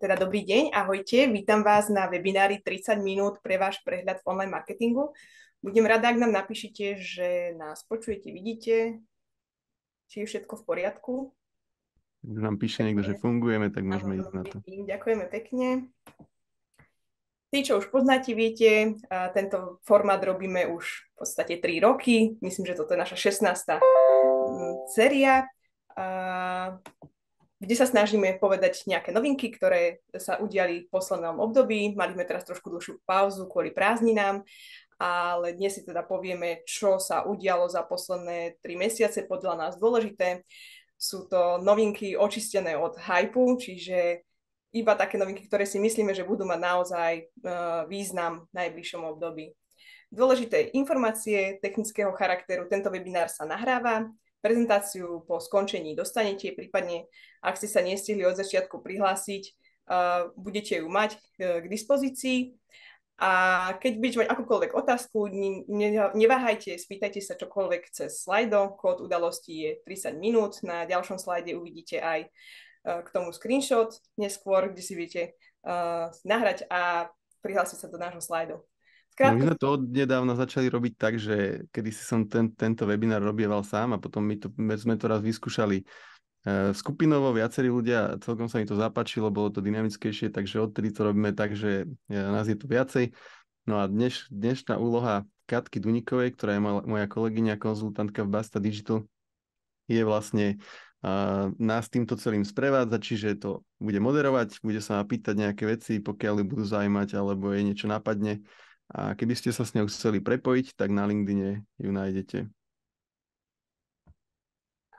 teda dobrý deň, ahojte, vítam vás na webinári 30 minút pre váš prehľad v online marketingu. Budem rada, ak nám napíšete, že nás počujete, vidíte, či je všetko v poriadku. Keď nám píše niekto, že fungujeme, tak môžeme Áno, ísť na to. Ďakujeme pekne. Tí, čo už poznáte, viete, tento formát robíme už v podstate 3 roky. Myslím, že toto je naša 16. Mm, séria kde sa snažíme povedať nejaké novinky, ktoré sa udiali v poslednom období. Mali sme teraz trošku dlhšiu pauzu kvôli prázdninám, ale dnes si teda povieme, čo sa udialo za posledné tri mesiace, podľa nás dôležité. Sú to novinky očistené od hypu, čiže iba také novinky, ktoré si myslíme, že budú mať naozaj e, význam v najbližšom období. Dôležité informácie technického charakteru. Tento webinár sa nahráva prezentáciu po skončení dostanete, prípadne ak ste sa nestihli od začiatku prihlásiť, uh, budete ju mať uh, k dispozícii. A keď budete mať akúkoľvek otázku, ne, neváhajte, spýtajte sa čokoľvek cez slajdo. Kód udalosti je 30 minút. Na ďalšom slajde uvidíte aj e, k tomu screenshot neskôr, kde si viete e, nahrať a prihlásiť sa do nášho slajdu. Krátko... No, my sme to od nedávna začali robiť tak, že kedy si som ten, tento webinár robieval sám a potom my, to, my sme to raz vyskúšali eh, skupinovo, viacerí ľudia, celkom sa mi to zapáčilo, bolo to dynamickejšie, takže odtedy to robíme tak, že eh, nás je tu viacej. No a dneš, dnešná úloha Katky Dunikovej, ktorá je moja, moja kolegyňa, konzultantka v Basta Digital, je vlastne uh, nás týmto celým sprevádzať, čiže to bude moderovať, bude sa ma pýtať nejaké veci, pokiaľ ju budú zaujímať, alebo jej niečo napadne a keby ste sa s ňou chceli prepojiť, tak na LinkedIne ju nájdete.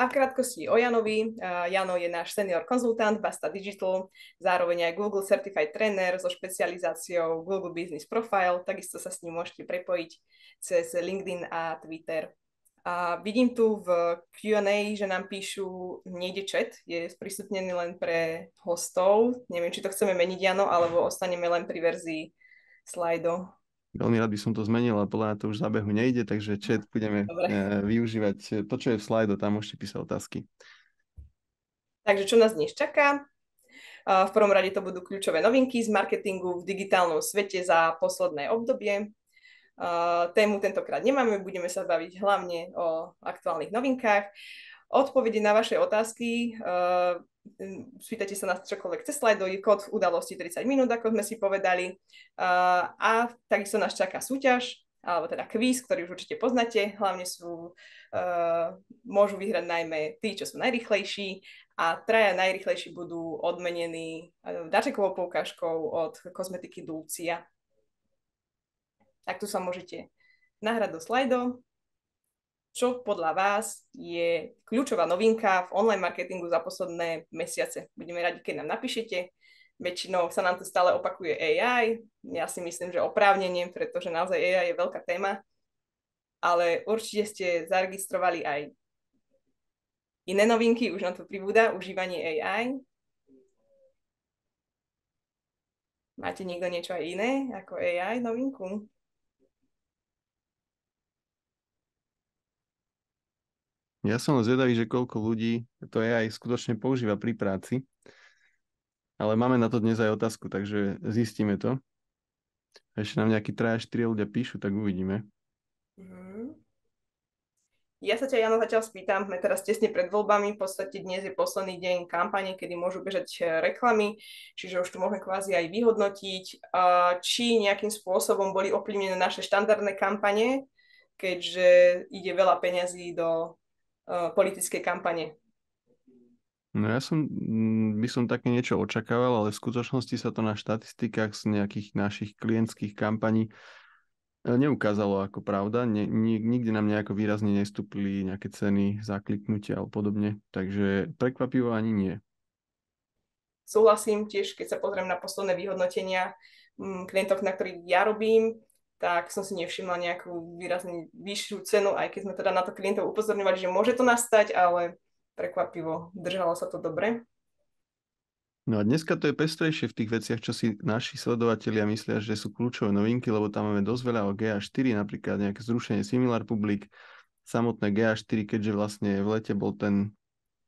A v krátkosti o Janovi. Jano je náš senior konzultant Basta Digital, zároveň aj Google Certified Trainer so špecializáciou Google Business Profile. Takisto sa s ním môžete prepojiť cez LinkedIn a Twitter. A vidím tu v Q&A, že nám píšu, nejde chat, je sprístupnený len pre hostov. Neviem, či to chceme meniť, Jano, alebo ostaneme len pri verzii slajdo veľmi rád by som to zmenil, ale podľa to už zábehu nejde, takže chat budeme Dobre. Eh, využívať eh, to, čo je v slajdo, tam môžete písať otázky. Takže čo nás dnes čaká? Eh, v prvom rade to budú kľúčové novinky z marketingu v digitálnom svete za posledné obdobie. Tému tentokrát nemáme, budeme sa baviť hlavne o aktuálnych novinkách odpovede na vaše otázky. Uh, eh, spýtate sa na čokoľvek cez slajdový kód v udalosti 30 minút, ako sme si povedali. Uh, a takisto nás čaká súťaž, alebo teda kvíz, ktorý už určite poznáte. Hlavne sú, uh, môžu vyhrať najmä tí, čo sú najrychlejší a traja najrychlejší budú odmenení dačekovou poukážkou od kozmetiky Dulcia. Tak tu sa môžete nahrať do slajdov čo podľa vás je kľúčová novinka v online marketingu za posledné mesiace? Budeme radi, keď nám napíšete. Väčšinou sa nám to stále opakuje AI. Ja si myslím, že oprávnenie, pretože naozaj AI je veľká téma. Ale určite ste zaregistrovali aj iné novinky, už nám tu pribúda užívanie AI. Máte niekto niečo aj iné ako AI novinku? Ja som zvedavý, že koľko ľudí to je aj skutočne používa pri práci, ale máme na to dnes aj otázku, takže zistíme to. Ešte nám nejakí 3-4 ľudia píšu, tak uvidíme. Mhm. Ja sa ťa, Jano, zatiaľ spýtam, sme teraz tesne pred voľbami, v podstate dnes je posledný deň kampane, kedy môžu bežať eh, reklamy, čiže už tu môžeme kvázi aj vyhodnotiť, či nejakým spôsobom boli ovplyvnené naše štandardné kampane, keďže ide veľa peňazí do E, politickej kampane. No ja som, mm, by som také niečo očakával, ale v skutočnosti sa to na štatistikách z nejakých našich klientských kampaní e, neukázalo ako pravda. Ne, nikde nám nejako výrazne nestúpili nejaké ceny za kliknutie alebo podobne. Takže prekvapivo ani nie. Súhlasím tiež, keď sa pozriem na posledné vyhodnotenia mm, klientov, na ktorých ja robím, tak som si nevšimla nejakú výrazne vyššiu cenu, aj keď sme teda na to klientov upozorňovali, že môže to nastať, ale prekvapivo držalo sa to dobre. No a dneska to je pestrejšie v tých veciach, čo si naši sledovatelia myslia, že sú kľúčové novinky, lebo tam máme dosť veľa o GA4, napríklad nejaké zrušenie Similar Public, samotné GA4, keďže vlastne v lete bol ten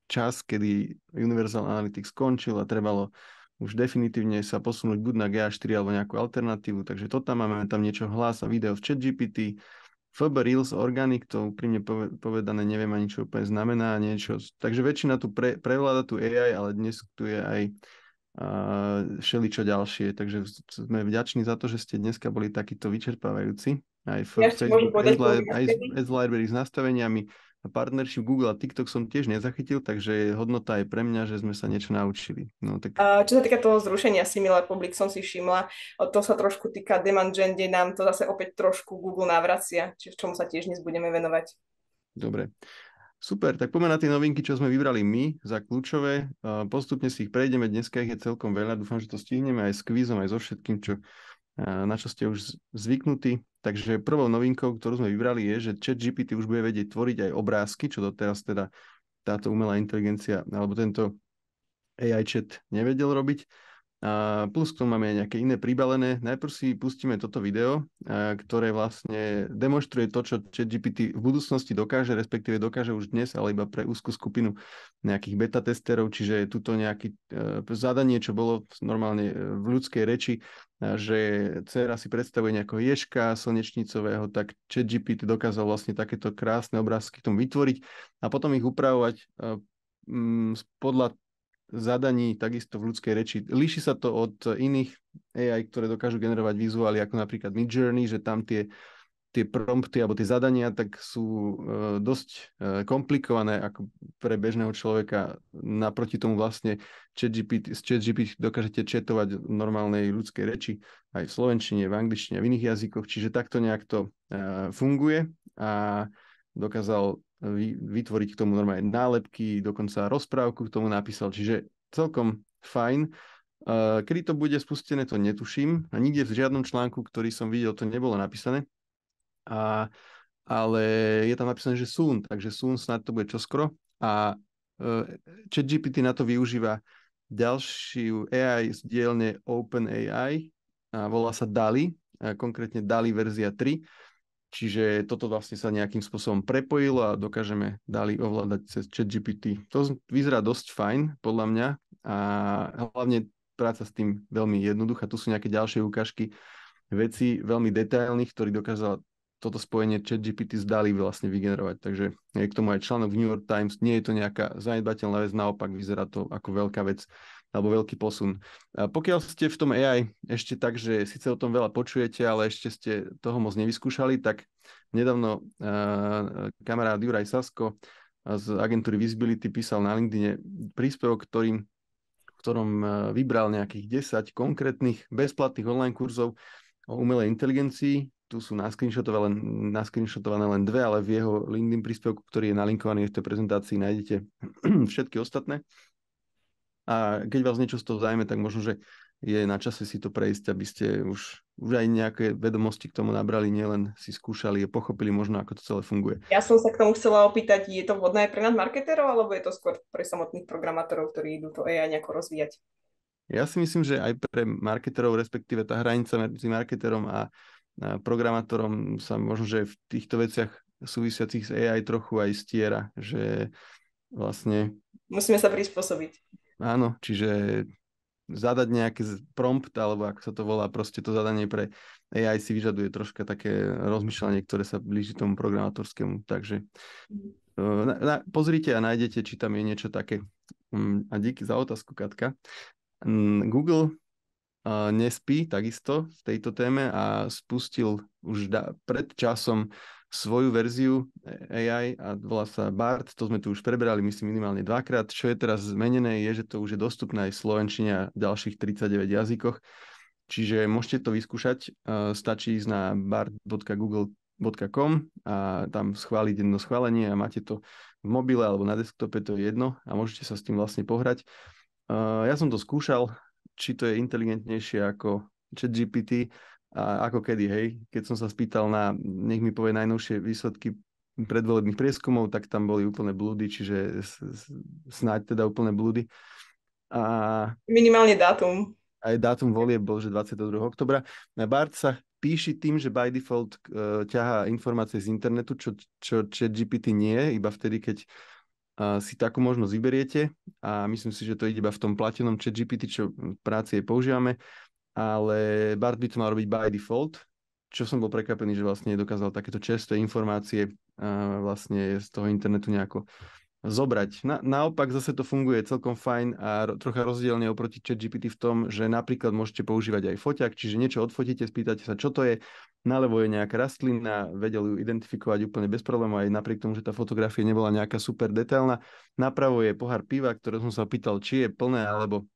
čas, kedy Universal Analytics skončil a trebalo už definitívne sa posunúť buď na GA4 alebo nejakú alternatívu, takže to tam máme, tam niečo hlas a video z ChatGPT, FB Reels Organic, to úprimne povedané neviem ani čo úplne znamená niečo. Takže väčšina tu pre, prevláda tu AI, ale dnes tu je aj uh, všeličo ďalšie. Takže sme vďační za to, že ste dneska boli takýto vyčerpávajúci. Aj v ja Facebook, aj, aj z library s nastaveniami. A partnership Google a TikTok som tiež nezachytil, takže hodnota je pre mňa, že sme sa niečo naučili. No, tak... A čo sa týka toho zrušenia Similar Public, som si všimla, to sa trošku týka demand gen, kde nám to zase opäť trošku Google navracia, či v čom sa tiež dnes budeme venovať. Dobre. Super, tak poďme na tie novinky, čo sme vybrali my za kľúčové. Postupne si ich prejdeme, dneska ich je celkom veľa, dúfam, že to stihneme aj s kvízom, aj so všetkým, čo, na čo ste už zvyknutí. Takže prvou novinkou, ktorú sme vybrali, je, že GPT už bude vedieť tvoriť aj obrázky, čo doteraz teda táto umelá inteligencia alebo tento AI chat nevedel robiť. A plus k tomu máme aj nejaké iné pribalené. Najprv si pustíme toto video, ktoré vlastne demonstruje to, čo ChatGPT v budúcnosti dokáže, respektíve dokáže už dnes, ale iba pre úzkú skupinu nejakých beta testerov, čiže je tuto nejaké e, zadanie, čo bolo normálne e, v ľudskej reči, e, že dcera si predstavuje nejakého ješka slnečnicového, tak ChatGPT dokázal vlastne takéto krásne obrázky k tomu vytvoriť a potom ich upravovať podľa zadaní takisto v ľudskej reči. Líši sa to od iných AI, ktoré dokážu generovať vizuály, ako napríklad Midjourney, že tam tie, tie prompty alebo tie zadania tak sú e, dosť e, komplikované ako pre bežného človeka. Naproti tomu vlastne ChatGPT, z ChatGPT dokážete četovať v normálnej ľudskej reči aj v slovenčine, v angličtine, v iných jazykoch, čiže takto nejak to e, funguje a dokázal vytvoriť k tomu normálne nálepky, dokonca rozprávku k tomu napísal, čiže celkom fajn. Kedy to bude spustené, to netuším. A nikde v žiadnom článku, ktorý som videl, to nebolo napísané. A, ale je tam napísané, že soon, takže soon snad to bude čoskoro. A e, ChatGPT na to využíva ďalšiu AI z dielne OpenAI a volá sa DALI, a konkrétne DALI verzia 3 Čiže toto vlastne sa nejakým spôsobom prepojilo a dokážeme dali ovládať cez ChatGPT. To vyzerá dosť fajn, podľa mňa. A hlavne práca s tým veľmi jednoduchá. Tu sú nejaké ďalšie ukážky veci veľmi detailných, ktorý dokázal toto spojenie ChatGPT DALI vlastne vygenerovať. Takže je k tomu aj článok v New York Times. Nie je to nejaká zanedbateľná vec, naopak vyzerá to ako veľká vec alebo veľký posun. A pokiaľ ste v tom AI ešte tak, že síce o tom veľa počujete, ale ešte ste toho moc nevyskúšali, tak nedávno uh, kamarát Juraj Sasko z agentúry Visibility písal na LinkedIn príspevok, ktorým, v ktorom vybral nejakých 10 konkrétnych bezplatných online kurzov o umelej inteligencii. Tu sú naskrinšotované, len, len dve, ale v jeho LinkedIn príspevku, ktorý je nalinkovaný v tej prezentácii, nájdete všetky ostatné. A keď vás niečo z toho zajme, tak možno, že je na čase si to prejsť, aby ste už, už aj nejaké vedomosti k tomu nabrali, nielen si skúšali a pochopili možno, ako to celé funguje. Ja som sa k tomu chcela opýtať, je to vhodné aj pre nás marketérov, alebo je to skôr pre samotných programátorov, ktorí idú to AI nejako rozvíjať? Ja si myslím, že aj pre marketerov, respektíve tá hranica medzi marketerom a programátorom sa možno, že v týchto veciach súvisiacich s AI trochu aj stiera, že vlastne... Musíme sa prispôsobiť. Áno, čiže zadať nejaký prompt, alebo ako sa to volá, proste to zadanie pre AI si vyžaduje troška také rozmýšľanie, ktoré sa blíži tomu programátorskému. Takže e, na, na, pozrite a nájdete, či tam je niečo také. Mm, a díky za otázku, Katka. Mm, Google e, nespí takisto v tejto téme a spustil už da, pred časom svoju verziu AI a volá sa BART, to sme tu už preberali myslím minimálne dvakrát. Čo je teraz zmenené je, že to už je dostupné aj v Slovenčine a ďalších 39 jazykoch, čiže môžete to vyskúšať, stačí ísť na bart.google.com a tam schváliť jedno schválenie a máte to v mobile alebo na desktope, to je jedno a môžete sa s tým vlastne pohrať. Ja som to skúšal, či to je inteligentnejšie ako ChatGPT, GPT, a ako kedy, hej. Keď som sa spýtal na, nech mi povie najnovšie výsledky predvolebných prieskumov, tak tam boli úplné blúdy, čiže snáď teda úplné blúdy. A... Minimálne dátum. Aj dátum volie bol, že 22. oktobra. Na Bart sa píši tým, že by default uh, ťahá informácie z internetu, čo, čo, čo GPT nie, je, iba vtedy, keď e, si takú možnosť vyberiete a myslím si, že to ide iba v tom platenom chat GPT, čo v práci jej používame. Uh, ale by to mal robiť by default, čo som bol prekvapený, že vlastne dokázal takéto čerstvé informácie eh, vlastne z toho internetu nejako zobrať. Na, naopak zase to funguje celkom fajn a ro, trocha rozdielne oproti ChatGPT v tom, že napríklad môžete používať aj foťak, čiže niečo odfotíte, spýtate sa, čo to je, nalevo je nejaká rastlina, vedel ju identifikovať úplne bez problémov, aj napriek tomu, že tá fotografia nebola nejaká super detailná. Napravo je pohár piva, ktoré som sa pýtal, či je plné alebo,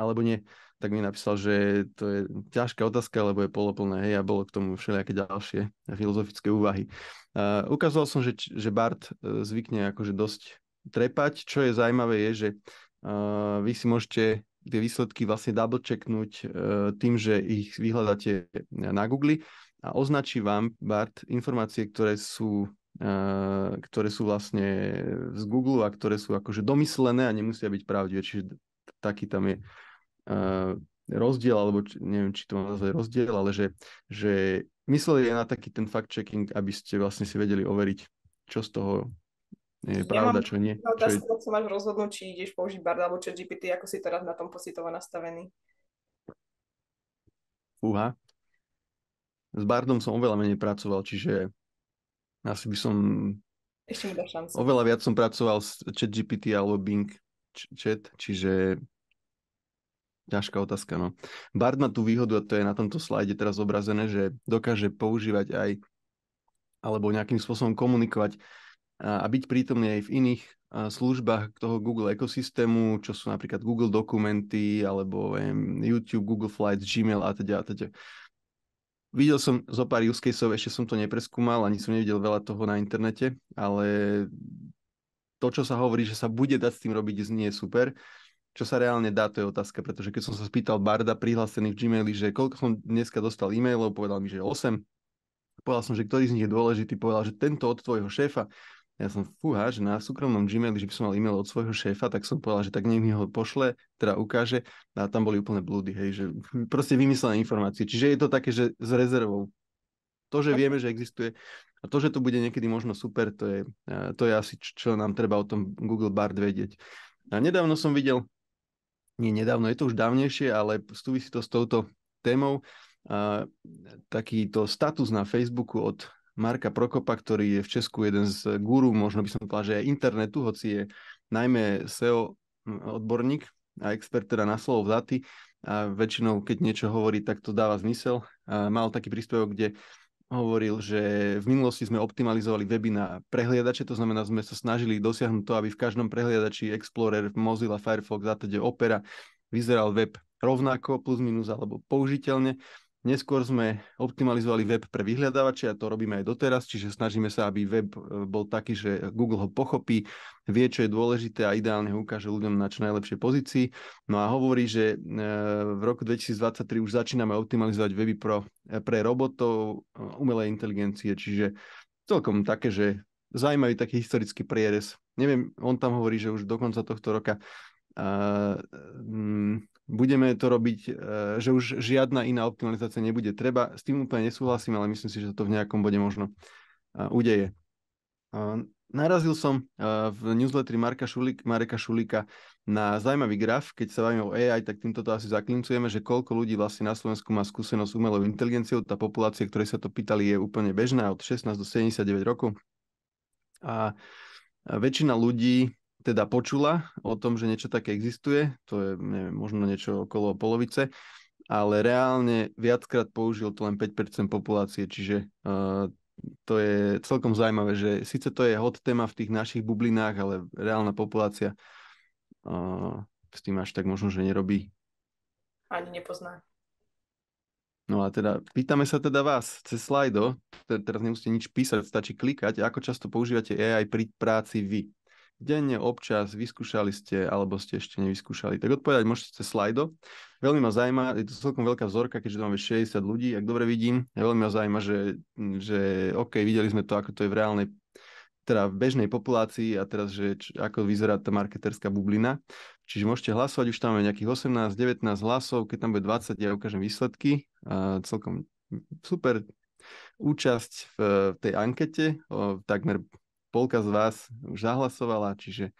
alebo nie tak mi napísal, že to je ťažká otázka, lebo je poloplné, hej, a bolo k tomu všelijaké ďalšie filozofické úvahy. Uh, ukázal som, že, že Bart e, zvykne akože dosť trepať, čo je zaujímavé je, že uh, vy si môžete tie výsledky vlastne double checknúť uh, e, tým, že ich vyhľadáte na Google a označí vám Bart informácie, ktoré sú e, ktoré sú vlastne z Google a ktoré sú akože domyslené a nemusia byť pravdivé, čiže taký tam je uh, Eh, rozdiel, alebo či, neviem, či to mám nazvať rozdiel, ale že, že mysleli aj na taký ten fact-checking, aby ste vlastne si vedeli overiť, čo z toho je ja pravda, čo nie. čo otázka, je... sa máš rozhodnúť, či ideš použiť Bard alebo ChatGPT, GPT, ako si teraz na tom pocitovo nastavený. Uha. S Bardom som oveľa menej pracoval, čiže asi by som... Ešte mi dá šancu. Oveľa viac som pracoval s ChatGPT alebo Bing chat, čiže Ťažká otázka, no. Bard má tú výhodu, a to je na tomto slajde teraz obrazené, že dokáže používať aj alebo nejakým spôsobom komunikovať a byť prítomný aj v iných službách toho Google ekosystému, čo sú napríklad Google dokumenty, alebo YouTube, Google Flights, Gmail a teda a teda. Videl som zo pár use caseov, ešte som to nepreskúmal, ani som nevidel veľa toho na internete, ale to, čo sa hovorí, že sa bude dať s tým robiť, znie super čo sa reálne dá, to je otázka, pretože keď som sa spýtal Barda prihlásený v Gmaili, že koľko som dneska dostal e-mailov, povedal mi, že 8. Povedal som, že ktorý z nich je dôležitý, povedal, že tento od tvojho šéfa. Ja som, fúha, že na súkromnom Gmaili, že by som mal e-mail od svojho šéfa, tak som povedal, že tak nech mi ho pošle, teda ukáže. A tam boli úplne blúdy, hej, že proste vymyslené informácie. Čiže je to také, že s rezervou. To, že vieme, že existuje, a to, že to bude niekedy možno super, to je, eh, to je asi, čo nám treba o tom Google Bard vedieť. A nedávno som videl nie nedávno, je to už dávnejšie, ale súvisí to s touto témou. A, takýto status na Facebooku od Marka Prokopa, ktorý je v Česku jeden z guru, možno by som povedal, že aj internetu, hoci je najmä SEO odborník a expert teda na slovo vzaty a väčšinou, keď niečo hovorí, tak to dáva zmysel. A mal taký príspevok, kde hovoril, že v minulosti sme optimalizovali weby na prehliadače, to znamená, sme sa snažili dosiahnuť to, aby v každom prehliadači Explorer, Mozilla, Firefox, ATD, teda Opera vyzeral web rovnako, plus minus alebo použiteľne Neskôr sme optimalizovali web pre vyhľadávače a to robíme aj doteraz, čiže snažíme sa, aby web e, bol taký, že Google ho pochopí, vie, čo je dôležité a ideálne ho ukáže ľuďom na čo najlepšej pozícii. No a hovorí, že e, v roku 2023 už začíname optimalizovať weby pro, e, pre robotov umelej inteligencie, čiže celkom také, že zaujímavý taký historický prierez. Neviem, on tam hovorí, že už do konca tohto roka uh, budeme to robiť, e, že už žiadna iná optimalizácia nebude treba. S tým úplne nesúhlasím, ale myslím si, že to v nejakom bode možno e, udeje. E, narazil som v newsletteri Marka Šulík, Mareka Šulika na zaujímavý graf, keď sa bavíme o AI, tak týmto to asi zaklincujeme, že koľko ľudí vlastne na Slovensku má skúsenosť s umelou inteligenciou. Tá populácia, ktorej sa to pýtali, je úplne bežná od 16 do 79 rokov. A väčšina ľudí teda počula o tom, že niečo také existuje, to je neviem, možno niečo okolo polovice, ale reálne viackrát použil to len 5% populácie, čiže uh, to je celkom zaujímavé, že síce to je hot téma v tých našich bublinách, ale reálna populácia uh, s tým až tak možno, že nerobí. Ani nepozná. No a teda pýtame sa teda vás cez Slido, teraz nemusíte nič písať, stačí klikať, ako často používate AI pri práci vy? denne, občas, vyskúšali ste alebo ste ešte nevyskúšali. Tak odpovedať môžete cez slajdo. Veľmi ma zaujíma, je to celkom veľká vzorka, keďže tam máme 60 ľudí, ak dobre vidím. Veľmi ma zaujíma, že, že OK, videli sme to, ako to je v reálnej teda v bežnej populácii a teraz, že č, ako vyzerá tá marketerská bublina. Čiže môžete hlasovať, už tam máme nejakých 18-19 hlasov, keď tam bude 20, ja ukážem výsledky. A celkom super účasť v tej ankete, o, takmer polka z vás už zahlasovala, čiže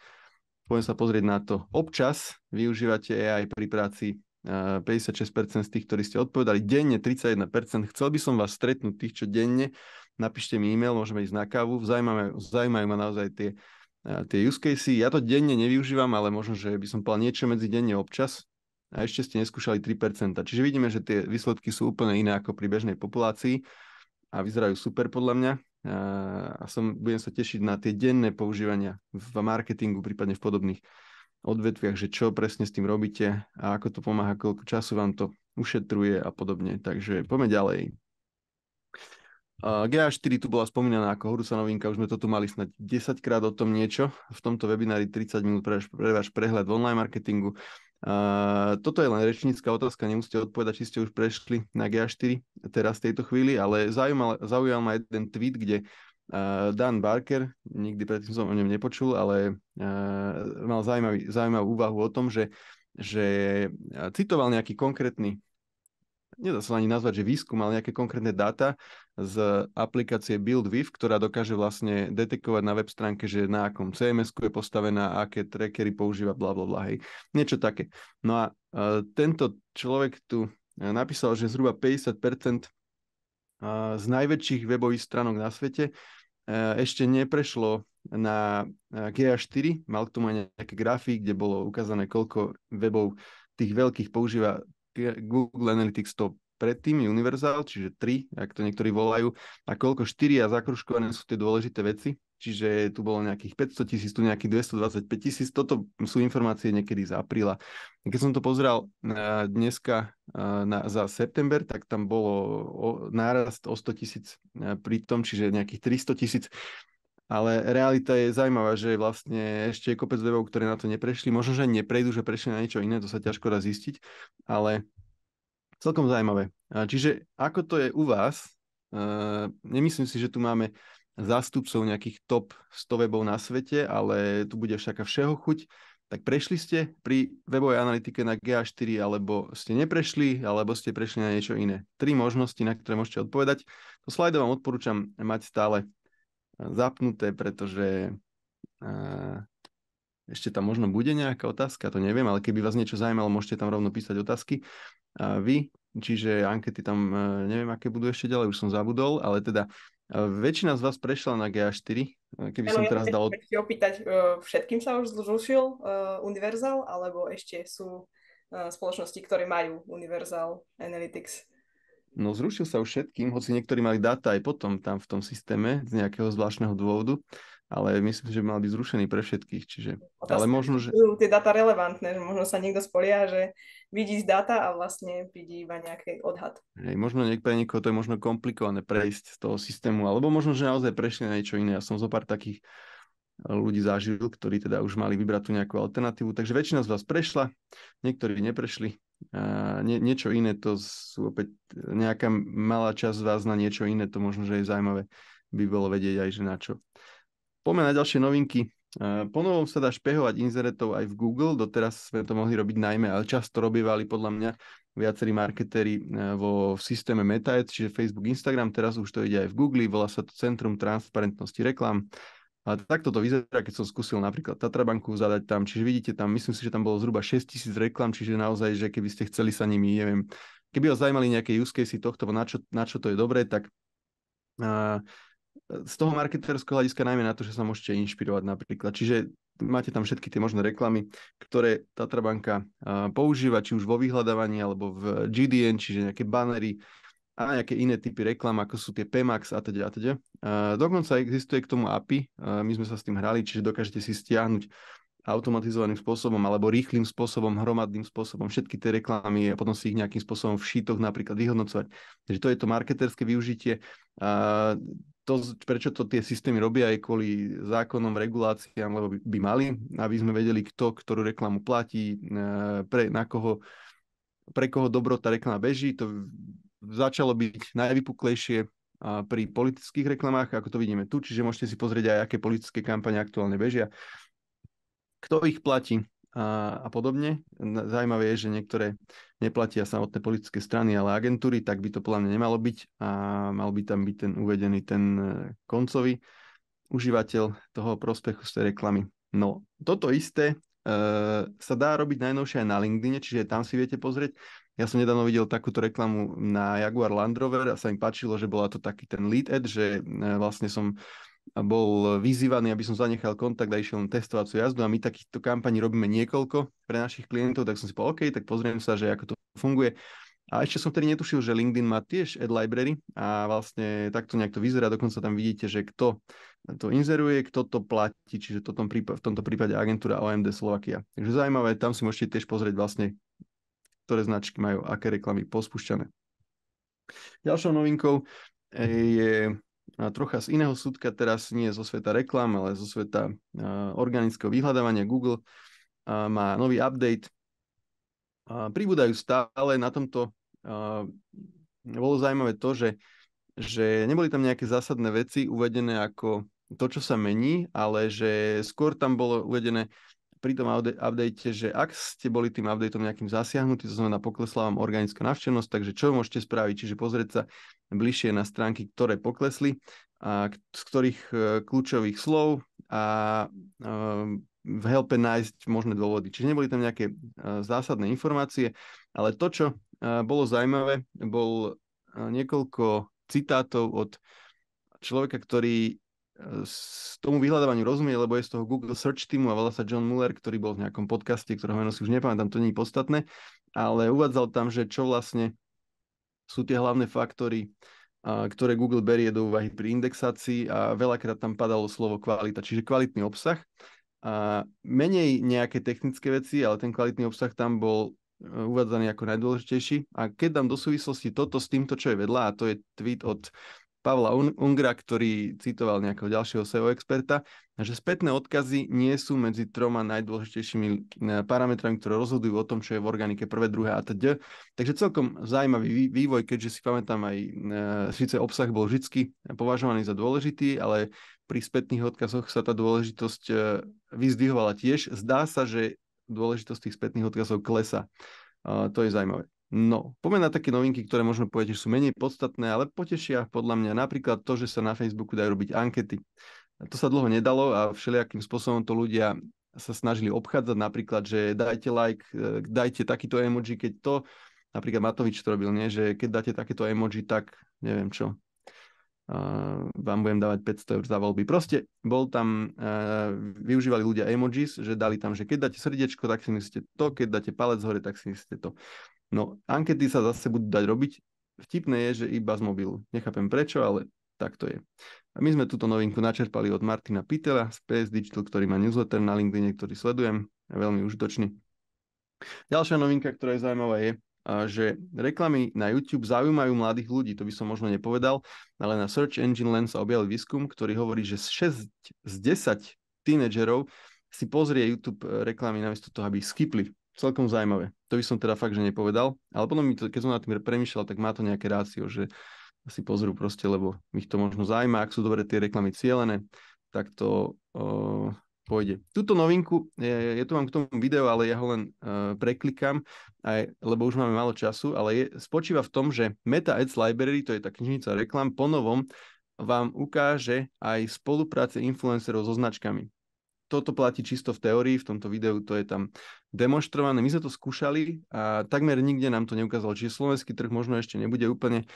poďme sa pozrieť na to. Občas využívate AI pri práci 56% eh, z tých, ktorí ste odpovedali, denne 31%. Chcel by som vás stretnúť, tých, čo denne. Napíšte mi e-mail, môžeme ísť na kávu. Zajímajú ma naozaj tie, eh, tie use casey. Ja to denne nevyužívam, ale možno, že by som povedal niečo medzi denne občas. A ešte ste neskúšali 3%. Čiže vidíme, že tie výsledky sú úplne iné ako pri bežnej populácii a vyzerajú super podľa mňa a som, budem sa tešiť na tie denné používania v marketingu, prípadne v podobných odvetviach, že čo presne s tým robíte a ako to pomáha, koľko času vám to ušetruje a podobne. Takže poďme ďalej. GA4 tu bola spomínaná ako horúca novinka, už sme to tu mali snad 10 krát o tom niečo v tomto webinári 30 minút pre, pre váš prehľad v online marketingu toto je len rečnícka otázka, nemusíte odpovedať, či ste už prešli na GA4 teraz v tejto chvíli, ale zaujímal, zaujímal ma jeden tweet, kde uh, Dan Barker, nikdy predtým som o ňom nepočul, ale uh, mal zaujímavý, zaujímavú úvahu o tom, že, že citoval nejaký konkrétny nedá sa ani nazvať, že výskum, ale nejaké konkrétne dáta z aplikácie BuildWith, ktorá dokáže vlastne detekovať na web stránke, že na akom cms je postavená, aké trackery používa, bla bla bla, hej. Niečo také. No a uh, tento človek tu e, napísal, že zhruba 50% e, z najväčších webových stránok na svete ešte neprešlo na GA4, mal k tomu aj nejaké grafy, kde bolo ukázané, koľko webov tých veľkých používa Google Analytics to predtým je univerzál, čiže tri, ak to niektorí volajú, a koľko štyri a zakruškované sú tie dôležité veci. Čiže tu bolo nejakých 500 tisíc, tu nejakých 225 tisíc. Toto sú informácie niekedy z apríla. Keď som to pozeral eh, dneska eh, na, za september, tak tam bolo o, nárast o 100 tisíc eh, pri tom, čiže nejakých 300 tisíc. Ale realita je zaujímavá, že vlastne ešte je kopec devov, ktoré na to neprešli. Možno, že neprejdú, že prešli na niečo iné, to sa ťažko dá zistiť, ale celkom zaujímavé. Čiže ako to je u vás, ehm, nemyslím si, že tu máme zástupcov nejakých top 100 webov na svete, ale tu bude všaká všeho chuť. Tak prešli ste pri webovej analytike na GA4, alebo ste neprešli, alebo ste prešli na niečo iné. Tri možnosti, na ktoré môžete odpovedať. To slajdo vám odporúčam mať stále zapnuté, pretože ešte tam možno bude nejaká otázka, to neviem, ale keby vás niečo zaujímalo, môžete tam rovno písať otázky. A vy, čiže ankety tam e, neviem, aké budú ešte ďalej, už som zabudol, ale teda e, väčšina z vás prešla na GA4. E, keby no, som teraz dal... Ešte opýtať, všetkým sa už zrušil uh, alebo ešte sú uh, spoločnosti, ktoré majú Universal Analytics? No zrušil sa už všetkým, hoci niektorí mali dáta aj potom tam v tom systéme z nejakého zvláštneho dôvodu, ale myslím, že mal byť zrušený pre všetkých, čiže... Otázka, ale možno, že... Sú tie dáta relevantné, že možno sa niekto spolia, že vidí z dáta a vlastne vidí iba nejaký odhad. Hej, možno niek- pre niekoho to je možno komplikované prejsť z toho systému, alebo možno, že naozaj prešli na niečo iné. Ja som zo pár takých eh, ľudí zažil, ktorí teda už mali vybrať tú nejakú alternatívu, takže väčšina z vás prešla, niektorí neprešli, a nie, niečo iné to sú opäť nejaká malá časť z vás na niečo iné, to možno, že je zaujímavé, by bolo vedieť aj, že na čo. Poďme na ďalšie novinky. Ponovom sa dá špehovať inzeretov aj v Google, doteraz sme to mohli robiť najmä, ale často robívali podľa mňa viacerí marketéri e, vo v systéme MetaEd, čiže Facebook, Instagram, teraz už to ide aj v Google, volá sa to Centrum transparentnosti reklám a takto to vyzerá, keď som skúsil napríklad Tatrabanku zadať tam, čiže vidíte tam, myslím si, že tam bolo zhruba 6 tisíc reklam, čiže naozaj, že keby ste chceli sa nimi, neviem, keby vás zajímali nejaké use case tohto, na čo, na čo to je dobré, tak uh, z toho marketerského hľadiska najmä na to, že sa môžete inšpirovať napríklad. Čiže máte tam všetky tie možné reklamy, ktoré Tatrabanka uh, používa, či už vo vyhľadávaní alebo v GDN, čiže nejaké banery, a nejaké iné typy reklam, ako sú tie PMAX a teda a teda. Uh, dokonca existuje k tomu API, uh, my sme sa s tým hrali, čiže dokážete si stiahnuť automatizovaným spôsobom alebo rýchlým spôsobom, hromadným spôsobom všetky tie reklamy a potom si ich nejakým spôsobom v šítoch napríklad vyhodnocovať. Takže to je to marketerské využitie. Uh, to, prečo to tie systémy robia, je kvôli zákonom, reguláciám, lebo by, by mali, aby sme vedeli, kto ktorú reklamu platí, e, pre, na koho, pre koho dobro tá reklama beží. To začalo byť najvypuklejšie pri politických reklamách, ako to vidíme tu, čiže môžete si pozrieť aj, aké politické kampane aktuálne bežia, kto ich platí a, a podobne. Zajímavé je, že niektoré neplatia samotné politické strany, ale agentúry, tak by to podľa mňa nemalo byť a mal by tam byť ten uvedený ten e, koncový užívateľ toho prospechu z tej reklamy. No, toto isté e, sa dá robiť najnovšie aj na LinkedIn, čiže tam si viete pozrieť. Ja som nedávno videl takúto reklamu na Jaguar Land Rover a sa im páčilo, že bola to taký ten lead ad, že e, vlastne som bol vyzývaný, aby som zanechal kontakt a išiel na testovaciu jazdu a my takýchto kampaní robíme niekoľko pre našich klientov, tak som si povedal, OK, tak pozriem sa, že ako to funguje. A ešte som vtedy netušil, že LinkedIn má tiež ad library a vlastne takto nejak to vyzerá. Dokonca tam vidíte, že kto to inzeruje, kto to platí, čiže to v tomto prípade agentúra OMD Slovakia. Takže zaujímavé, tam si môžete tiež pozrieť vlastne ktoré značky majú aké reklamy pospúšťané. Ďalšou novinkou e, je e, trocha z iného súdka, teraz nie zo sveta reklam, ale zo sveta e, organického vyhľadávania Google má nový update. Pribúdajú stále na tomto. Bolo zaujímavé to, že, že neboli tam nejaké zásadné veci uvedené ako to, čo sa mení, ale že skôr tam bolo uvedené, pri tom update, že ak ste boli tým updateom nejakým zasiahnutí, to znamená poklesla vám organická návštevnosť, takže čo môžete spraviť? Čiže pozrieť sa bližšie na stránky, ktoré poklesli, a z ktorých e, kľúčových slov a ehm, v helpe nájsť možné dôvody. Čiže neboli tam nejaké e, zásadné informácie, ale to, čo e, bolo zaujímavé, bol niekoľko citátov od človeka, ktorý s tomu vyhľadávaniu rozumie, lebo je z toho Google Search týmu a volá sa John Muller, ktorý bol v nejakom podcaste, ktorého meno si už nepamätám, to nie je podstatné, ale uvádzal tam, že čo vlastne sú tie hlavné faktory, ktoré Google berie do úvahy pri indexácii a veľakrát tam padalo slovo kvalita, čiže kvalitný obsah. A menej nejaké technické veci, ale ten kvalitný obsah tam bol e, uvádzaný ako najdôležitejší. A keď dám do súvislosti toto s týmto, čo je vedľa, a to je tweet od Pavla Ungra, ktorý citoval nejakého ďalšieho SEO experta, že spätné odkazy nie sú medzi troma najdôležitejšími eh, parametrami, ktoré rozhodujú o tom, čo je v organike prvé, druhé a teď. Takže celkom zaujímavý vývoj, keďže si pamätám aj, eh, síce obsah bol vždy považovaný za dôležitý, ale pri spätných odkazoch sa tá dôležitosť eh, vyzdvihovala tiež. Zdá sa, že dôležitosť tých spätných odkazov klesa. To je zaujímavé. No, poďme na také novinky, ktoré možno povedať, že sú menej podstatné, ale potešia podľa mňa napríklad to, že sa na Facebooku dajú robiť ankety. To sa dlho nedalo a všelijakým spôsobom to ľudia sa snažili obchádzať, napríklad, že dajte like, e, dajte takýto emoji, keď to, napríklad Matovič to robil, nie? že keď dáte takéto emoji, tak neviem čo, uh, vám budem dávať 500 eur za voľby. Proste bol tam, uh, využívali ľudia emojis, že dali tam, že keď dáte srdiečko, tak si myslíte to, keď dáte palec hore, tak si myslíte to. No, ankety sa zase budú dať robiť. Vtipné je, že iba z mobilu. Nechápem prečo, ale tak to je. A my sme túto novinku načerpali od Martina Pitela z PS Digital, ktorý má newsletter na LinkedIn, ktorý sledujem Je veľmi užitočný. Ďalšia novinka, ktorá je zaujímavá je, že reklamy na YouTube zaujímajú mladých ľudí, to by som možno nepovedal, ale na Search Engine Land sa objavil výskum, ktorý hovorí, že 6 z 10 tínedžerov si pozrie YouTube e, reklamy namiesto toho, aby skipli. Celkom zaujímavé to by som teda fakt, že nepovedal, ale potom mi to, keď som nad tým premýšľal, tak má to nejaké rácio, že si pozrú proste, lebo ich to možno zaujíma, ak sú dobre tie reklamy cielené, tak to uh, pôjde. Túto novinku, ja, je tu mám k tomu video, ale ja ho len uh, preklikám, aj, lebo už máme málo času, ale je, spočíva v tom, že Meta Ads Library, to je tá knižnica reklam, ponovom vám ukáže aj spolupráce influencerov so značkami toto platí čisto v teórii, v tomto videu to je tam demonstrované. My sme to skúšali a takmer nikde nám to neukázalo. Čiže slovenský trh možno ešte nebude úplne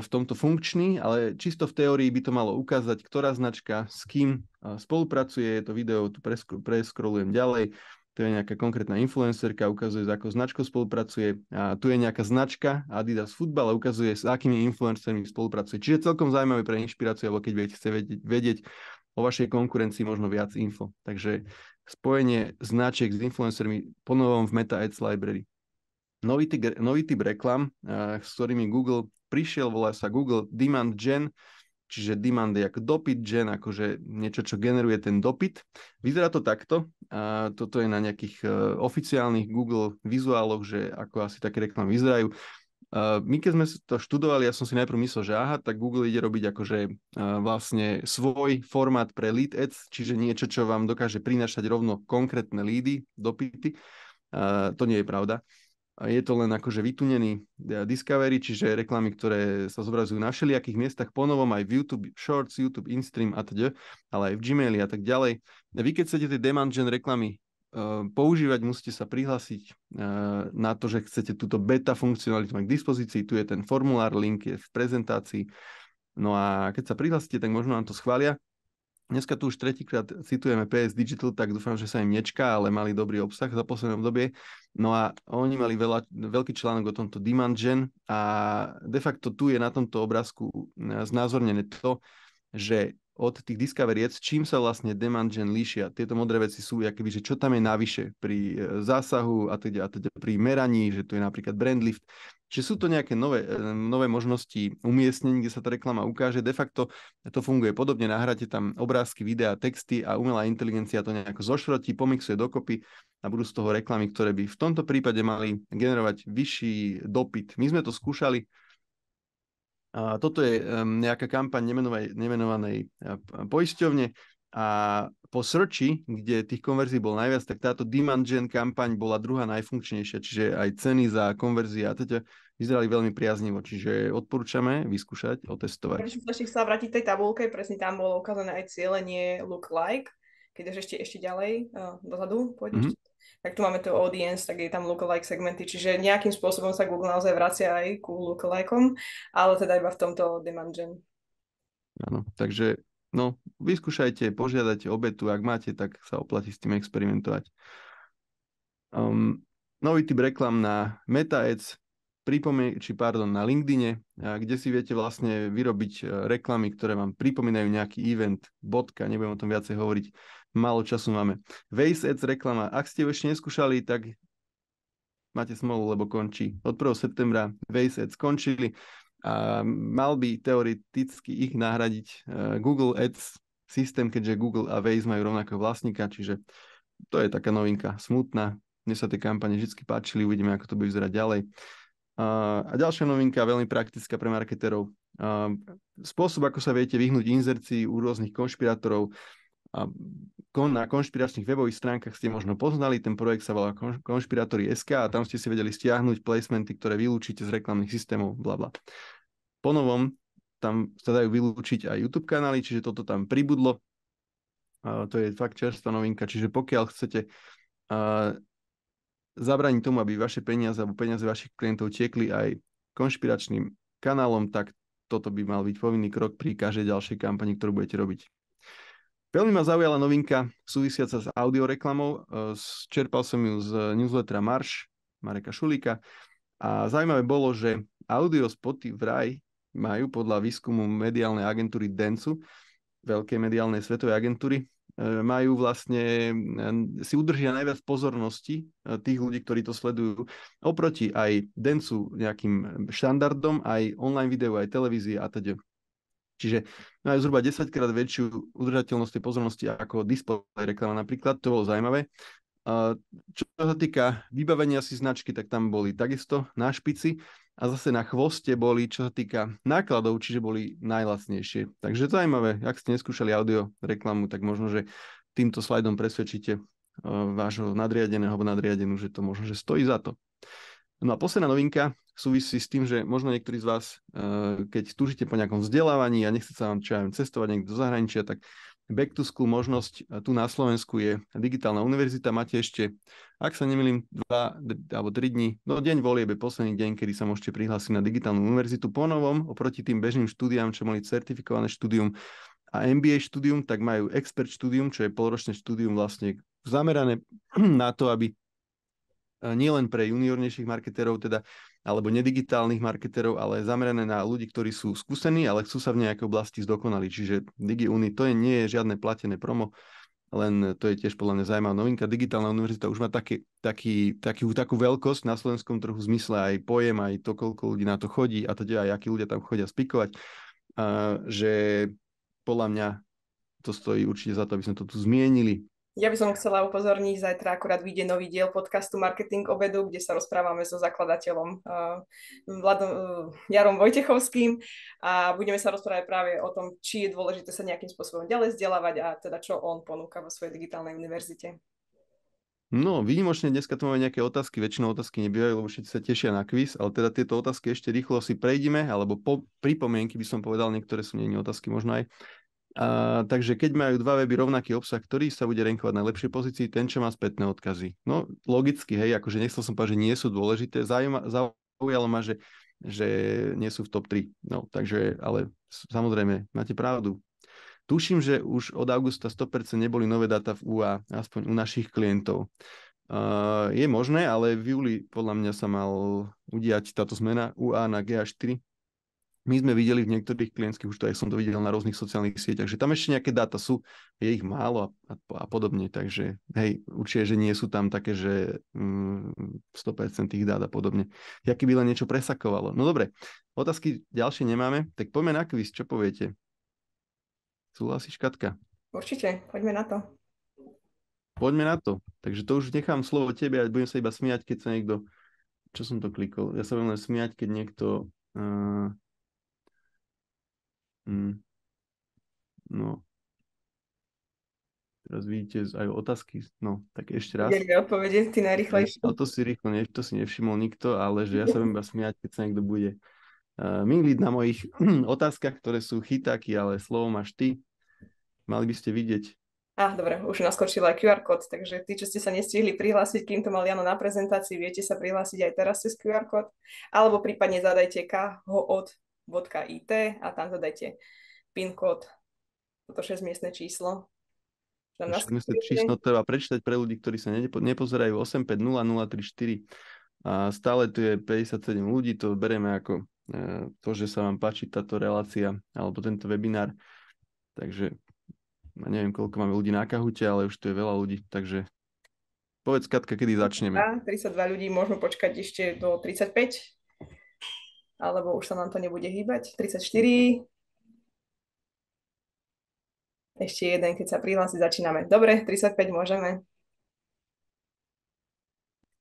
v tomto funkčný, ale čisto v teórii by to malo ukázať, ktorá značka s kým spolupracuje. Je To video tu preskrolujem ďalej. To je nejaká konkrétna influencerka, ukazuje, s akou značkou spolupracuje. A tu je nejaká značka Adidas Football a ukazuje, s akými influencermi spolupracuje. Čiže celkom zaujímavé pre inšpiráciu, alebo keď chce vedieť, vedieť o vašej konkurencii možno viac info. Takže spojenie značiek s influencermi ponovom v Meta Ads Library. Nový typ, nový typ reklam, eh, s ktorými Google prišiel, volá sa Google Demand Gen, čiže demand je ako dopyt gen, akože niečo, čo generuje ten dopyt. Vyzerá to takto, a eh, toto je na nejakých eh, oficiálnych Google vizuáloch, že ako asi také reklamy vyzerajú. Eh, my keď sme to študovali, ja som si najprv myslel, že aha, tak Google ide robiť akože uh, vlastne svoj formát pre lead ads, čiže niečo, čo vám dokáže prinašať rovno konkrétne leady, dopity. Uh, eh, to nie je pravda. Je to len akože vytunený discovery, čiže reklamy, ktoré sa zobrazujú na všelijakých miestach ponovom, aj v YouTube Shorts, YouTube Instream a teda, ale aj v Gmaili a tak ďalej. Vy keď chcete tie demand gen reklamy Ehm, používať, musíte sa prihlásiť ehm, na to, že chcete túto beta funkcionalitu mať k dispozícii. Tu je ten formulár, link je v prezentácii. No a keď sa prihlásite, tak možno nám to schvália. Dneska tu už tretíkrát citujeme PS Digital, tak dúfam, že sa im nečká, ale mali dobrý obsah za posledné obdobie. No a oni mali veľa, veľký článok o tomto demand gen a de facto tu je na tomto obrázku e, znázornené to, že od tých diskaveriec, čím sa vlastne demand gen líšia. Tieto modré veci sú, akoby, že čo tam je navyše pri e, zásahu a teda, a teda pri meraní, že tu je napríklad brand lift. Čiže sú to nejaké nové, e, nové možnosti umiestnení, kde sa tá reklama ukáže. De facto to funguje podobne, nahráte tam obrázky, videá, texty a umelá inteligencia to nejako zošrotí, pomixuje dokopy a budú z toho reklamy, ktoré by v tomto prípade mali generovať vyšší dopyt. My sme to skúšali a toto je um, nejaká kampaň nemenovanej, nemenovanej e, poisťovne a po Srči, kde tých konverzií bol najviac, tak táto demand gen kampaň bola druhá najfunkčnejšia, čiže aj ceny za konverzie a teda vyzerali veľmi priaznivo, čiže odporúčame vyskúšať, otestovať. Ja by som sa vrátiť tej tabulke, presne tam bolo ukázané aj cieľenie look like, keď ešte, ešte ďalej uh, dozadu, poď mm-hmm tak tu máme tu audience, tak je tam lookalike segmenty, čiže nejakým spôsobom sa Google naozaj vracia aj ku lookalikeom, ale teda iba v tomto demand gen. Áno, takže no, vyskúšajte, požiadajte obetu, ak máte, tak sa oplatí s tým experimentovať. Um, nový typ reklam na MetaEds, pripomie- či pardon, na LinkedIne, kde si viete vlastne vyrobiť e, reklamy, ktoré vám pripomínajú nejaký event, bodka, nebudem o tom viacej hovoriť málo času máme. Waze Ads reklama. Ak ste ešte neskúšali, tak máte smolu, lebo končí. Od 1. septembra Waze Ads skončili a mal by teoreticky ich nahradiť eh, Google Ads systém, keďže Google a Waze majú rovnakého vlastníka, čiže to je taká novinka smutná. Mne sa tie kampane vždy páčili, uvidíme, ako to bude vyzerať ďalej. A ďalšia novinka, veľmi praktická pre marketerov. Spôsob, ako sa viete vyhnúť inzercii u rôznych konšpirátorov, a na konšpiračných webových stránkach ste možno poznali, ten projekt sa volá Konšpirátory SK a tam ste si vedeli stiahnuť placementy, ktoré vylúčite z reklamných systémov, bla bla. Po novom tam sa dajú vylúčiť aj YouTube kanály, čiže toto tam pribudlo. A to je fakt čerstvá novinka, čiže pokiaľ chcete a, tomu, aby vaše peniaze alebo peniaze vašich klientov tiekli aj konšpiračným kanálom, tak toto by mal byť povinný krok pri každej ďalšej kampani, ktorú budete robiť. Veľmi ma zaujala novinka súvisiaca s audioreklamou. E, čerpal som ju z e, newslettera Marš Mareka Šulíka a zaujímavé bolo, že audio spoty vraj majú podľa výskumu mediálnej agentúry Dencu, veľkej mediálnej svetovej agentúry, e, majú vlastne, si udržia najviac pozornosti tých ľudí, ktorí to sledujú, oproti aj dencu nejakým štandardom, aj online videu, aj televízii a teda. Čiže majú zhruba 10 krát väčšiu udržateľnosť tej pozornosti ako display reklama napríklad, to bolo zaujímavé. Čo sa týka vybavenia si značky, tak tam boli takisto na špici a zase na chvoste boli, čo sa týka nákladov, čiže boli najlacnejšie. Takže zaujímavé, ak ste neskúšali audio reklamu, tak možno, že týmto slajdom presvedčíte e, vášho nadriadeného alebo nadriadenú, že to možno, že stojí za to. No a posledná novinka súvisí s tým, že možno niektorí z vás, eh, keď túžite po nejakom vzdelávaní a nechce sa vám čo aj cestovať niekde do zahraničia, tak back to school možnosť eh, tu na Slovensku je digitálna univerzita. Máte ešte, ak sa nemýlim, dva alebo tri dní, no deň volieb je posledný deň, kedy sa môžete prihlásiť na digitálnu univerzitu ponovom oproti tým bežným štúdiám, čo mali certifikované štúdium a MBA štúdium, tak majú expert štúdium, čo je polročné štúdium vlastne zamerané na to, aby Eh, nielen pre juniornejších marketérov, teda, alebo nedigitálnych marketérov, ale zamerané na ľudí, ktorí sú skúsení, ale chcú sa v nejakej oblasti zdokonali. Čiže DigiUni to je, nie je žiadne platené promo, len to je tiež podľa mňa zaujímavá novinka. Digitálna univerzita už má taký, taký, taký, takú veľkosť na slovenskom trhu v zmysle aj pojem, aj to, koľko ľudí na to chodí a teda aj akí ľudia tam chodia spikovať, a, eh, že podľa mňa to stojí určite za to, aby sme to tu zmienili. Ja by som chcela upozorniť, zajtra akurát vyjde nový diel podcastu Marketing obedu, kde sa rozprávame so zakladateľom uh, Vladom, uh, Jarom Vojtechovským a budeme sa rozprávať práve o tom, či je dôležité sa nejakým spôsobom ďalej vzdelávať a teda čo on ponúka vo svojej digitálnej univerzite. No, výnimočne dneska tu máme nejaké otázky, väčšinou otázky nebývajú, lebo všetci sa tešia na quiz, ale teda tieto otázky ešte rýchlo si prejdime, alebo po pripomienky by som povedal, niektoré sú nie otázky možno aj. A, takže keď majú dva weby rovnaký obsah, ktorý sa bude renkovať na lepšej pozícii, ten, čo má spätné odkazy. No logicky, hej, akože nechcel som povedať, že nie sú dôležité, zaujalo ma, že, že nie sú v top 3. No takže, ale samozrejme, máte pravdu. Tuším, že už od augusta 100% neboli nové dáta v UA, aspoň u našich klientov. Uh, je možné, ale v júli podľa mňa sa mal udiať táto zmena UA na GA4, my sme videli v niektorých klientských účtoch, som to videl na rôznych sociálnych sieťach, že tam ešte nejaké dáta sú, je ich málo a, a, a podobne, takže hej, určite, že nie sú tam také, že mm, 100% tých dát a podobne. Ja keby len niečo presakovalo. No dobre, otázky ďalšie nemáme, tak poďme na quiz, čo poviete? Súhlasíš, Katka? Určite, poďme na to. Poďme na to. Takže to už nechám slovo tebe a budem sa iba smiať, keď sa niekto... Čo som to klikol? Ja sa budem len smiať, keď niekto... Uh Mm. No. Teraz vidíte aj otázky. No, tak ešte raz. Ja odpovede, ty najrychlejšie. No, to si rýchlo, ne, to si nevšimol nikto, ale že ja sa budem iba smiať, keď sa niekto bude uh, eh, mingliť na mojich otázkach, ktoré sú chytáky, ale slovo máš ty. Mali by ste vidieť. Ah, dobre, už naskočil aj QR kód, takže tí, čo ste sa nestihli prihlásiť, kým to mal Jano na prezentácii, viete sa prihlásiť aj teraz cez QR kód, alebo prípadne zadajte K, ho od .it a tam zadajte PIN kód, toto 6-miestne číslo. Tam 6-miestne číslo treba prečítať pre ľudí, ktorí sa nepozerajú 850034. a stále tu je 57 ľudí, to bereme ako e, to, že sa vám páči táto relácia alebo tento webinár. Takže neviem, koľko máme ľudí na kahute, ale už tu je veľa ľudí, takže povedz Katka, kedy začneme. 32 ľudí, môžeme počkať ešte do 35? alebo už sa nám to nebude hýbať. 34. Ešte jeden, keď sa prihlási, začíname. Dobre, 35 môžeme.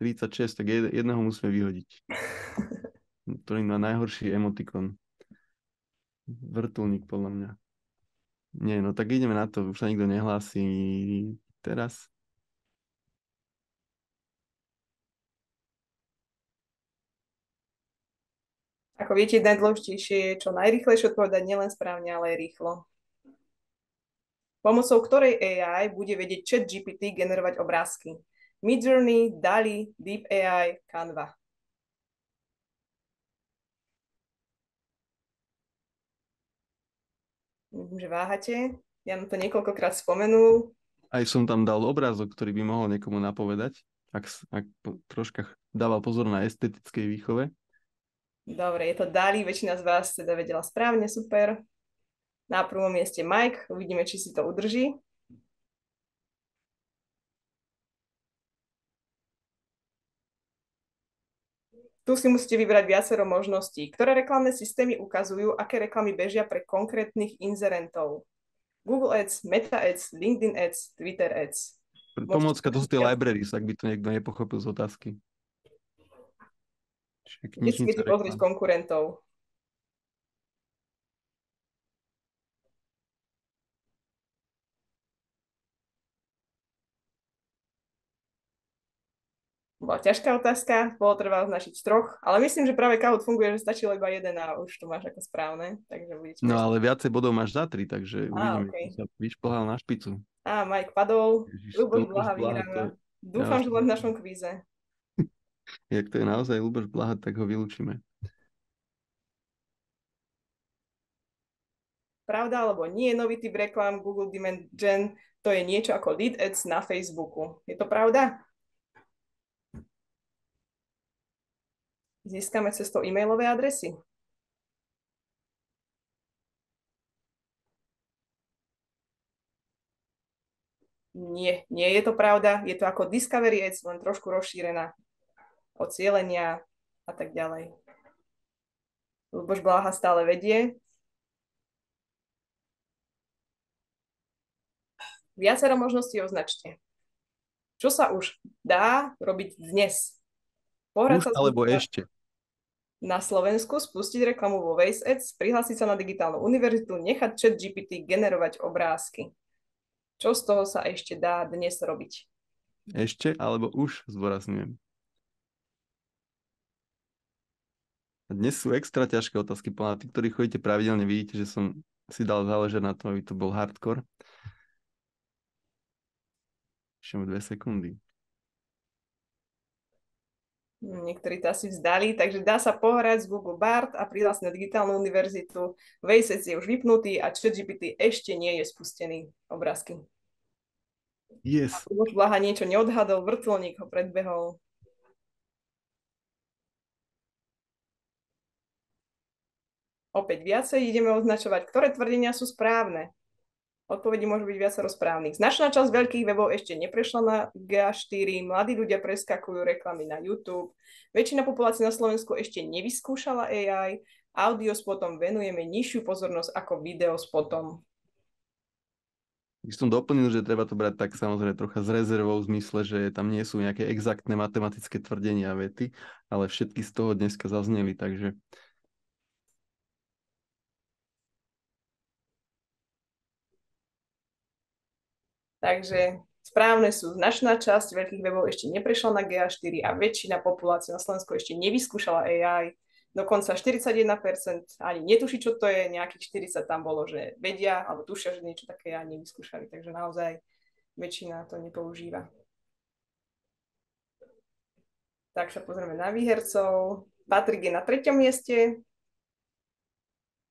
36, tak jedného musíme vyhodiť. je na najhorší emotikon. Vrtulník, podľa mňa. Nie, no tak ideme na to. Už sa nikto nehlási teraz. Ako viete, najdôležitejšie je čo najrychlejšie odpovedať nielen správne, ale aj rýchlo. Pomocou ktorej AI bude vedieť chat GPT generovať obrázky. Midjourney, DALI, Deep AI, Canva. Vidím, že váhate. Ja na to niekoľkokrát spomenul. Aj som tam dal obrázok, ktorý by mohol niekomu napovedať, ak, ak troška dával pozor na estetickej výchove. Dobre, je to Dali, väčšina z vás teda vedela správne, super. Na prvom mieste Mike, uvidíme, či si to udrží. Tu si musíte vybrať viacero možností. Ktoré reklamné systémy ukazujú, aké reklamy bežia pre konkrétnych inzerentov? Google Ads, Meta Ads, LinkedIn Ads, Twitter Ads. Pomocka, to sú tie libraries, ak by to niekto nepochopil z otázky. Vždycky si pozrieť konkurentov. Bola ťažká otázka, bolo treba označiť troch, ale myslím, že práve Kahoot funguje, že stačilo iba jeden a už to máš ako správne. Takže no ale viacej bodov máš za tri, takže uvidíme, okay. sa vyšplhal na špicu. Á, Mike padol, Luboš Blaha vyhráva. Dúfam, ja, že len v našom kvíze. Jak to je naozaj Luboš Blaha, tak ho vylúčime. Pravda alebo nie, nový typ reklám Google Demand Gen, to je niečo ako lead ads na Facebooku. Je to pravda? Získame cestou e-mailové adresy. Nie, nie je to pravda. Je to ako Discovery Ads, len trošku rozšírená ocielenia a tak ďalej. Lubož Bláha stále vedie. Viacero možností označte. Čo sa už dá robiť dnes? Pohrať už sa alebo ešte na Slovensku, spustiť reklamu vo Waze Ads, prihlásiť sa na digitálnu univerzitu, nechať chat GPT generovať obrázky. Čo z toho sa ešte dá dnes robiť? Ešte alebo už, zborazňujem. Dnes sú extra ťažké otázky, podľa tí, ktorí chodíte pravidelne, vidíte, že som si dal záležať na tom, aby to bol hardcore. Ešte dve sekundy. Niektorí to asi vzdali, takže dá sa pohrať z Google Bart a prihlásiť na digitálnu univerzitu. Vejsec je už vypnutý a ChatGPT ešte nie je spustený obrázky. Yes. A už Blaha niečo neodhadol, vrtulník ho predbehol. opäť viacej ideme označovať, ktoré tvrdenia sú správne. Odpovedi môžu byť viacero správnych. Značná časť veľkých webov ešte neprešla na GA4, mladí ľudia preskakujú reklamy na YouTube, väčšina populácie na Slovensku ešte nevyskúšala AI, audio spotom venujeme nižšiu pozornosť ako video spotom. By som doplnil, že treba to brať tak samozrejme trocha z rezervou v zmysle, že tam nie sú nejaké exaktné matematické tvrdenia vety, ale všetky z toho dneska zazneli, takže Takže správne sú. Značná časť veľkých webov ešte neprešla na GA4 a väčšina populácie na Slovensku ešte nevyskúšala AI. Dokonca 41% ani netuší, čo to je, nejakých 40 tam bolo, že vedia alebo tušia, že niečo také ani nevyskúšali. Takže naozaj väčšina to nepoužíva. Tak sa pozrieme na výhercov. Patrik je na treťom mieste,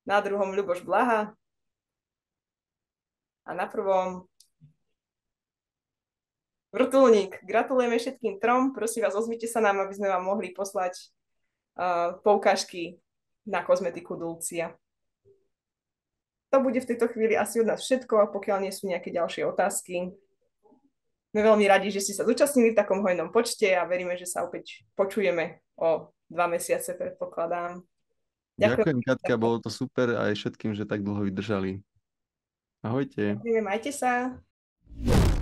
na druhom Ľuboš Blaha a na prvom vrtulník. Gratulujeme všetkým trom, prosím vás, ozvite sa nám, aby sme vám mohli poslať uh, poukážky na kozmetiku Dulcia. To bude v tejto chvíli asi od nás všetko a pokiaľ nie sú nejaké ďalšie otázky, sme veľmi radi, že ste sa zúčastnili v takom hojnom počte a veríme, že sa opäť počujeme o dva mesiace, predpokladám. Ďakujem, Ďakujem Katka, bolo to super a aj všetkým, že tak dlho vydržali. Ahojte. Ďakujem, majte sa.